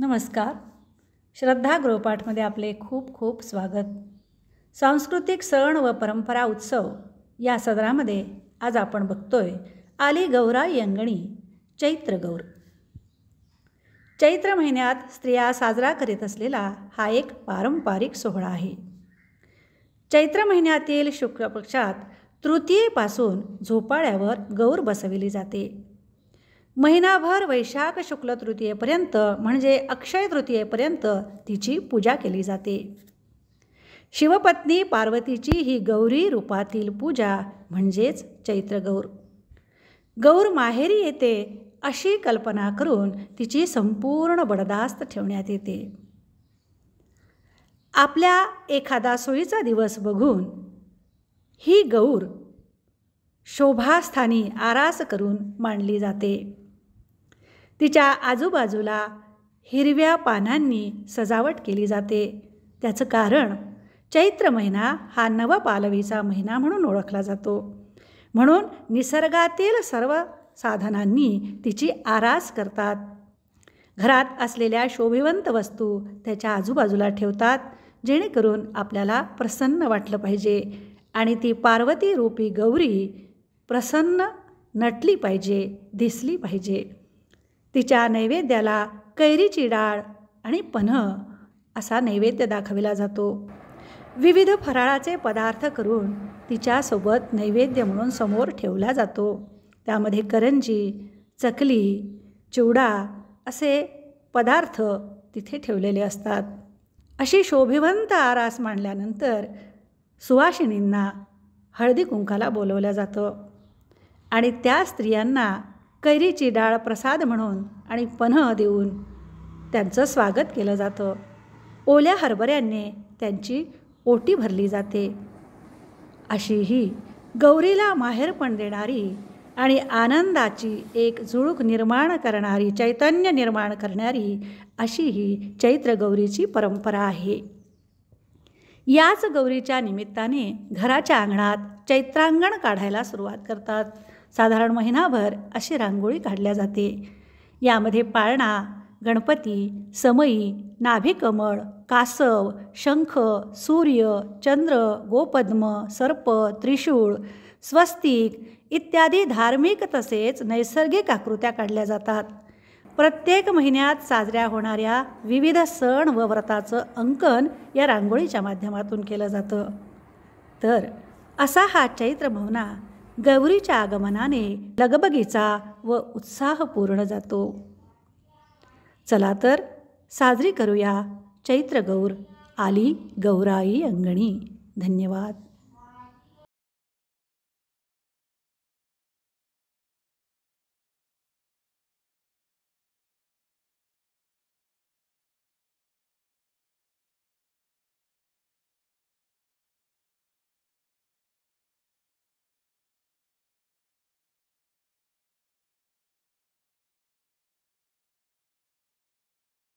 नमस्कार श्रद्धा गृहपाठमध्ये आपले खूप खूप स्वागत सांस्कृतिक सण व परंपरा उत्सव या सदरामध्ये आज आपण बघतोय आली गौरा यंगणी चैत्र गौर चैत्र महिन्यात स्त्रिया साजरा करीत असलेला हा एक पारंपरिक सोहळा आहे चैत्र महिन्यातील शुक्ल पक्षात तृतीयेपासून झोपाळ्यावर गौर बसविली जाते महिनाभर वैशाख शुक्ल तृतीयेपर्यंत म्हणजे अक्षय तृतीयेपर्यंत तिची पूजा केली जाते शिवपत्नी पार्वतीची ही गौरी रूपातील पूजा म्हणजेच चैत्रगौर गौर माहेरी येते अशी कल्पना करून तिची संपूर्ण बडदास्त ठेवण्यात येते आपल्या एखादा सोयीचा दिवस बघून ही गौर शोभास्थानी आरास करून मांडली जाते तिच्या आजूबाजूला हिरव्या पानांनी सजावट केली जाते त्याचं कारण चैत्र महिना हा नवपालवीचा महिना म्हणून ओळखला जातो म्हणून निसर्गातील सर्व साधनांनी तिची आरास करतात घरात असलेल्या शोभिवंत वस्तू त्याच्या आजूबाजूला ठेवतात जेणेकरून आपल्याला प्रसन्न वाटलं पाहिजे आणि ती पार्वती रूपी गौरी प्रसन्न नटली पाहिजे दिसली पाहिजे तिच्या नैवेद्याला कैरीची डाळ आणि पन्ह असा नैवेद्य दाखविला जातो विविध फराळाचे पदार्थ करून तिच्यासोबत नैवेद्य म्हणून समोर ठेवला जातो त्यामध्ये करंजी चकली चिवडा असे पदार्थ तिथे ठेवलेले असतात अशी शोभिवंत आरास मांडल्यानंतर सुवासिनींना हळदी कुंकाला बोलवलं जातं आणि त्या स्त्रियांना कैरीची डाळ प्रसाद म्हणून आणि पन्ह देऊन त्यांचं स्वागत केलं जातं ओल्या हरभऱ्यांनी त्यांची ओटी भरली जाते अशी ही गौरीला माहेरपण देणारी आणि आनंदाची एक झुळूक निर्माण करणारी चैतन्य निर्माण करणारी अशी ही चैत्र गौरीची परंपरा आहे याच गौरीच्या निमित्ताने घराच्या अंगणात चैत्रांगण काढायला सुरुवात करतात साधारण महिनाभर अशी रांगोळी काढल्या जाते यामध्ये पाळणा गणपती समई नाभिकमळ कासव शंख सूर्य चंद्र गोपद्म सर्प त्रिशूळ स्वस्तिक इत्यादी धार्मिक तसेच नैसर्गिक आकृत्या काढल्या जातात प्रत्येक महिन्यात साजऱ्या होणाऱ्या विविध सण व व्रताचं अंकन या रांगोळीच्या माध्यमातून केलं जातं तर असा हा चैत्र गौरीच्या आगमनाने लगबगीचा व उत्साह पूर्ण जातो चला तर साजरी करूया चैत्रगौर आली गौराई अंगणी धन्यवाद